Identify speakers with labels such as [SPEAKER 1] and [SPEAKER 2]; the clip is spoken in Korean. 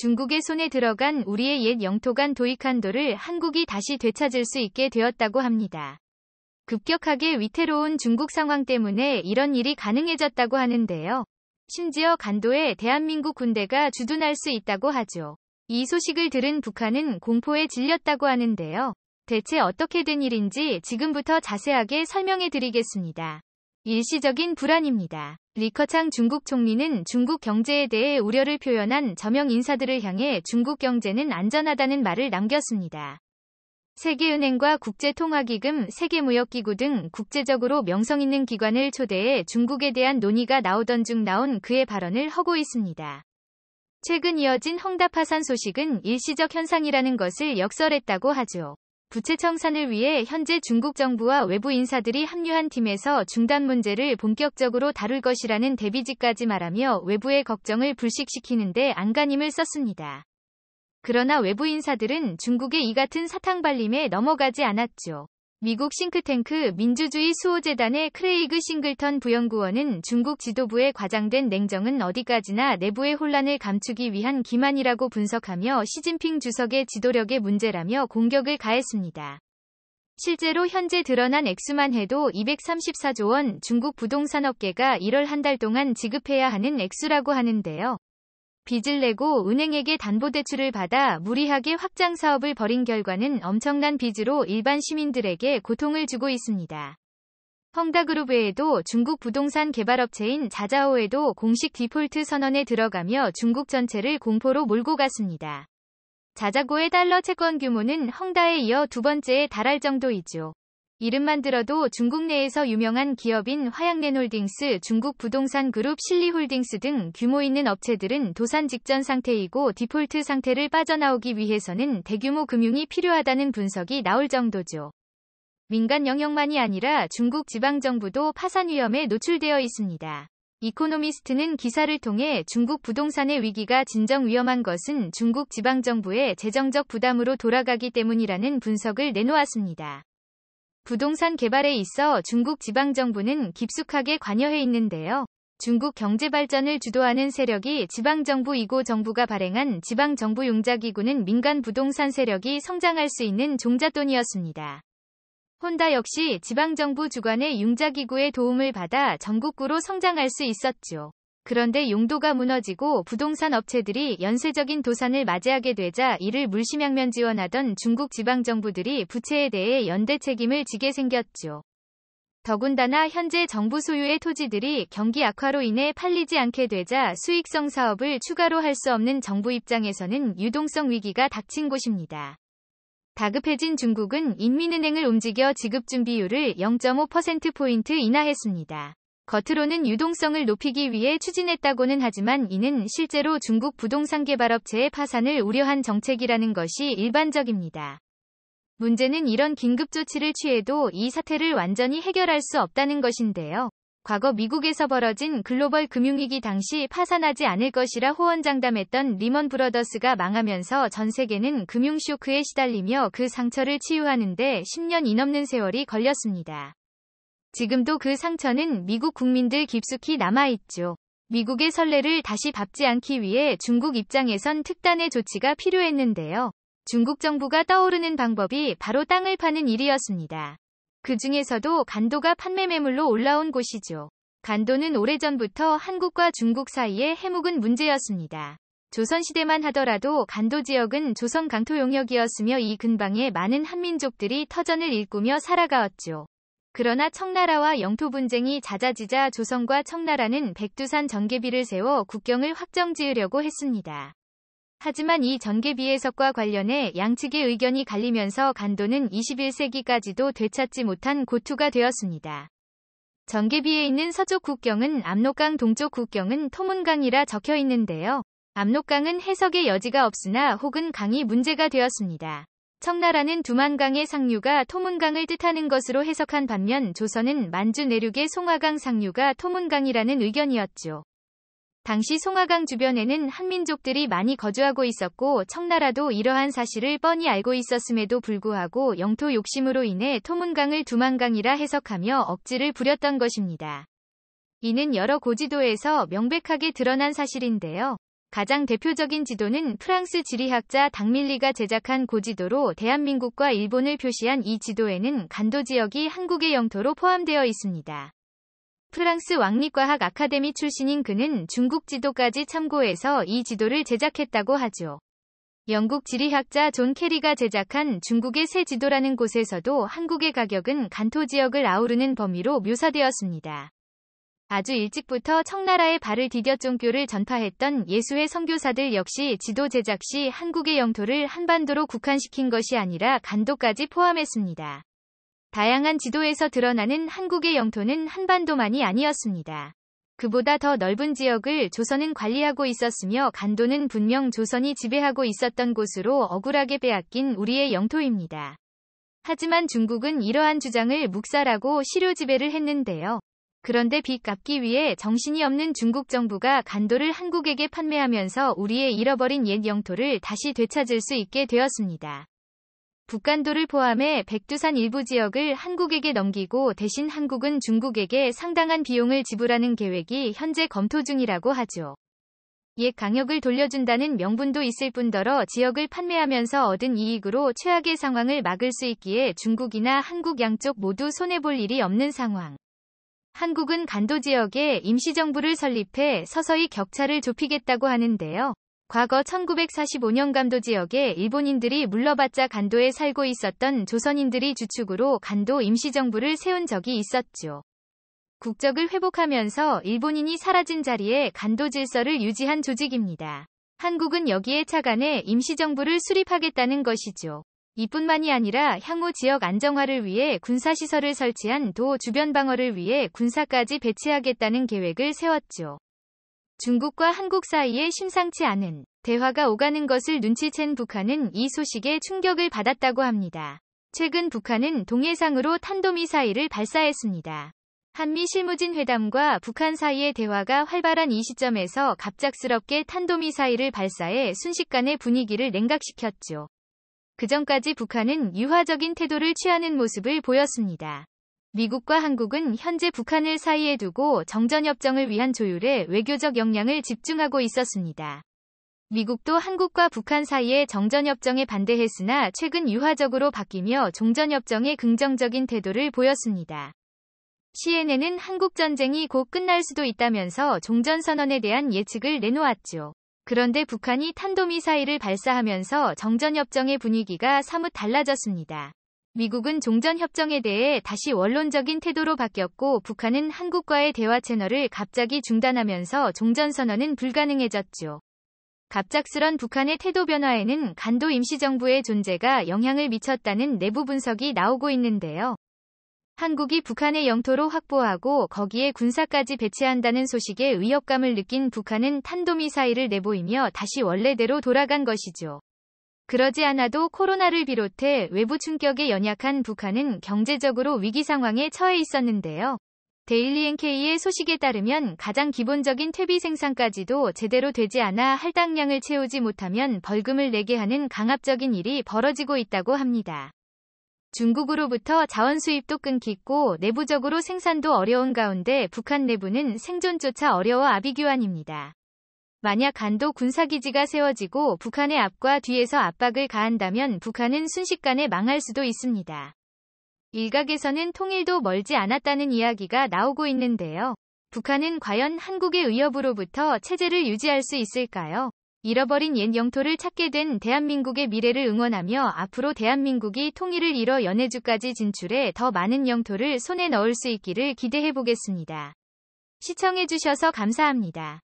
[SPEAKER 1] 중국의 손에 들어간 우리의 옛 영토 간도이한도를 한국이 다시 되찾을 수 있게 되었다고 합니다. 급격하게 위태로운 중국 상황 때문에 이런 일이 가능해졌다고 하는데요. 심지어 간도에 대한민국 군대가 주둔할 수 있다고 하죠. 이 소식을 들은 북한은 공포에 질렸다고 하는데요. 대체 어떻게 된 일인지 지금부터 자세하게 설명해 드리겠습니다. 일시적인 불안입니다. 리커창 중국 총리는 중국 경제에 대해 우려를 표현한 저명 인사들을 향해 중국 경제는 안전하다는 말을 남겼습니다. 세계은행과 국제통화기금, 세계무역기구 등 국제적으로 명성 있는 기관을 초대해 중국에 대한 논의가 나오던 중 나온 그의 발언을 하고 있습니다. 최근 이어진 헝다 파산 소식은 일시적 현상이라는 것을 역설했다고 하죠. 부채 청산을 위해 현재 중국 정부와 외부 인사들이 합류한 팀에서 중단 문제를 본격적으로 다룰 것이라는 대비지까지 말하며 외부의 걱정을 불식시키는데 안간힘을 썼습니다. 그러나 외부 인사들은 중국의 이 같은 사탕발림에 넘어가지 않았죠. 미국 싱크탱크 민주주의 수호재단의 크레이그 싱글턴 부연구원은 중국 지도부에 과장된 냉정은 어디까지나 내부의 혼란을 감추기 위한 기만이라고 분석하며 시진핑 주석의 지도력의 문제라며 공격을 가했습니다. 실제로 현재 드러난 액수만 해도 234조 원 중국 부동산업계가 1월 한 달 동안 지급해야 하는 액수라고 하는데요. 빚을 내고 은행에게 담보대출을 받아 무리하게 확장 사업을 벌인 결과는 엄청난 빚으로 일반 시민들에게 고통을 주고 있습니다. 헝다그룹 외에도 중국 부동산 개발업체인 자자오에도 공식 디폴트 선언에 들어가며 중국 전체를 공포로 몰고 갔습니다. 자자고의 달러 채권 규모는 헝다에 이어 두 번째에 달할 정도이죠. 이름만 들어도 중국 내에서 유명한 기업인 화양렌홀딩스, 중국 부동산 그룹 실리홀딩스 등 규모 있는 업체들은 도산 직전 상태이고 디폴트 상태를 빠져나오기 위해서는 대규모 금융이 필요하다는 분석이 나올 정도죠. 민간 영역만이 아니라 중국 지방정부도 파산 위험에 노출되어 있습니다. 이코노미스트는 기사를 통해 중국 부동산의 위기가 진정 위험한 것은 중국 지방정부의 재정적 부담으로 돌아가기 때문이라는 분석을 내놓았습니다. 부동산 개발에 있어 중국 지방정부는 깊숙하게 관여해 있는데요. 중국 경제 발전을 주도하는 세력이 지방정부 이고 정부가 발행한 지방정부 용자기구는 민간 부동산 세력이 성장할 수 있는 종잣돈이었습니다. 혼다 역시 지방정부 주관의 융자기구의 도움을 받아 전국구로 성장할 수 있었죠. 그런데 용도가 무너지고 부동산 업체들이 연쇄적인 도산을 맞이하게 되자 이를 물심양면 지원하던 중국 지방정부들이 부채에 대해 연대 책임을 지게 생겼죠. 더군다나 현재 정부 소유의 토지들이 경기 악화로 인해 팔리지 않게 되자 수익성 사업을 추가로 할 수 없는 정부 입장에서는 유동성 위기가 닥친 곳입니다. 다급해진 중국은 인민은행을 움직여 지급 준비율을 0.5%포인트 인하했습니다. 겉으로는 유동성을 높이기 위해 추진했다고는 하지만 이는 실제로 중국 부동산 개발업체의 파산을 우려한 정책이라는 것이 일반적입니다. 문제는 이런 긴급 조치를 취해도 이 사태를 완전히 해결할 수 없다는 것인데요. 과거 미국에서 벌어진 글로벌 금융위기 당시 파산하지 않을 것이라 호언장담했던 리먼 브러더스가 망하면서 전 세계는 금융쇼크에 시달리며 그 상처를 치유하는데 10년이 넘는 세월이 걸렸습니다. 지금도 그 상처는 미국 국민들 깊숙이 남아있죠. 미국의 선례를 다시 밟지 않기 위해 중국 입장에선 특단의 조치가 필요했는데요. 중국 정부가 떠오르는 방법이 바로 땅을 파는 일이었습니다. 그 중에서도 간도가 판매 매물로 올라온 곳이죠. 간도는 오래전부터 한국과 중국 사이의 해묵은 문제였습니다. 조선시대만 하더라도 간도 지역은 조선 강토 용역이었으며 이 근방에 많은 한민족들이 터전을 일구며 살아가었죠. 그러나 청나라와 영토 분쟁이 잦아지자 조선과 청나라는 백두산 전개비를 세워 국경을 확정지으려고 했습니다. 하지만 이 전개비 해석과 관련해 양측의 의견이 갈리면서 간도는 21세기까지도 되찾지 못한 고투가 되었습니다. 전개비에 있는 서쪽 국경은 압록강 동쪽 국경은 토문강이라 적혀 있는데요. 압록강은 해석의 여지가 없으나 혹은 강이 문제가 되었습니다. 청나라는 두만강의 상류가 토문강을 뜻하는 것으로 해석한 반면 조선은 만주 내륙의 송화강 상류가 토문강이라는 의견이었죠. 당시 송화강 주변에는 한민족들이 많이 거주하고 있었고 청나라도 이러한 사실을 뻔히 알고 있었음에도 불구하고 영토 욕심으로 인해 토문강을 두만강이라 해석하며 억지를 부렸던 것입니다. 이는 여러 고지도에서 명백하게 드러난 사실인데요. 가장 대표적인 지도는 프랑스 지리학자 당밀리가 제작한 고지도로 대한민국과 일본을 표시한 이 지도에는 간도 지역이 한국의 영토로 포함되어 있습니다. 프랑스 왕립과학 아카데미 출신인 그는 중국 지도까지 참고해서 이 지도를 제작했다고 하죠. 영국 지리학자 존 캐리가 제작한 중국의 새 지도라는 곳에서도 한국의 가격은 간토 지역을 아우르는 범위로 묘사되었습니다. 아주 일찍부터 청나라의 발을 디뎌 종교를 전파했던 예수의 선교사들 역시 지도 제작 시 한국의 영토를 한반도로 국한시킨 것이 아니라 간도까지 포함했습니다. 다양한 지도에서 드러나는 한국의 영토는 한반도만이 아니었습니다. 그보다 더 넓은 지역을 조선은 관리하고 있었으며 간도는 분명 조선이 지배하고 있었던 곳으로 억울하게 빼앗긴 우리의 영토입니다. 하지만 중국은 이러한 주장을 묵살하고 실효 지배를 했는데요. 그런데 빚 갚기 위해 정신이 없는 중국 정부가 간도를 한국에게 판매하면서 우리의 잃어버린 옛 영토를 다시 되찾을 수 있게 되었습니다. 북간도를 포함해 백두산 일부 지역을 한국에게 넘기고 대신 한국은 중국에게 상당한 비용을 지불하는 계획이 현재 검토 중이라고 하죠. 옛 강역을 돌려준다는 명분도 있을 뿐더러 지역을 판매하면서 얻은 이익으로 최악의 상황을 막을 수 있기에 중국이나 한국 양쪽 모두 손해볼 일이 없는 상황. 한국은 간도 지역에 임시정부를 설립해 서서히 격차를 좁히겠다고 하는데요. 과거 1945년 간도 지역에 일본인들이 물러받자 간도에 살고 있었던 조선인들이 주축으로 간도 임시정부를 세운 적이 있었죠. 국적을 회복하면서 일본인이 사라진 자리에 간도 질서를 유지한 조직입니다. 한국은 여기에 착안해 임시정부를 수립하겠다는 것이죠. 이뿐만이 아니라 향후 지역 안정화를 위해 군사시설을 설치한 도 주변 방어를 위해 군사까지 배치하겠다는 계획을 세웠죠. 중국과 한국 사이에 심상치 않은 대화가 오가는 것을 눈치챈 북한은 이 소식에 충격을 받았다고 합니다. 최근 북한은 동해상으로 탄도미사일을 발사했습니다. 한미 실무진 회담과 북한 사이의 대화가 활발한 이 시점에서 갑작스럽게 탄도미사일을 발사해 순식간에 분위기를 냉각시켰죠. 그전까지 북한은 유화적인 태도를 취하는 모습을 보였습니다. 미국과 한국은 현재 북한을 사이에 두고 정전협정을 위한 조율에 외교적 역량을 집중하고 있었습니다. 미국도 한국과 북한 사이의 정전협정에 반대했으나 최근 유화적으로 바뀌며 종전협정에 긍정적인 태도를 보였습니다. CNN은 한국 전쟁이 곧 끝날 수도 있다면서 종전선언에 대한 예측을 내놓았죠. 그런데 북한이 탄도미사일을 발사하면서 정전협정의 분위기가 사뭇 달라졌습니다. 미국은 종전협정에 대해 다시 원론적인 태도로 바뀌었고 북한은 한국과의 대화 채널을 갑자기 중단하면서 종전선언은 불가능해졌죠. 갑작스런 북한의 태도 변화에는 간도 임시정부의 존재가 영향을 미쳤다는 내부 분석이 나오고 있는데요. 한국이 북한의 영토로 확보하고 거기에 군사까지 배치한다는 소식에 위협감을 느낀 북한은 탄도미사일을 내보이며 다시 원래대로 돌아간 것이죠. 그러지 않아도 코로나를 비롯해 외부 충격에 연약한 북한은 경제적으로 위기 상황에 처해 있었는데요. 데일리 NK의 소식에 따르면 가장 기본적인 퇴비 생산까지도 제대로 되지 않아 할당량을 채우지 못하면 벌금을 내게 하는 강압적인 일이 벌어지고 있다고 합니다. 중국으로부터 자원 수입도 끊기고 내부적으로 생산도 어려운 가운데 북한 내부는 생존조차 어려워 아비규환입니다. 만약 간도 군사기지가 세워지고 북한의 앞과 뒤에서 압박을 가한다면 북한은 순식간에 망할 수도 있습니다. 일각에서는 통일도 멀지 않았다는 이야기가 나오고 있는데요. 북한은 과연 한국의 위협으로부터 체제를 유지할 수 있을까요? 잃어버린 옛 영토를 찾게 된 대한민국의 미래를 응원하며 앞으로 대한민국이 통일을 이뤄 연해주까지 진출해 더 많은 영토를 손에 넣을 수 있기를 기대해 보겠습니다. 시청해주셔서 감사합니다.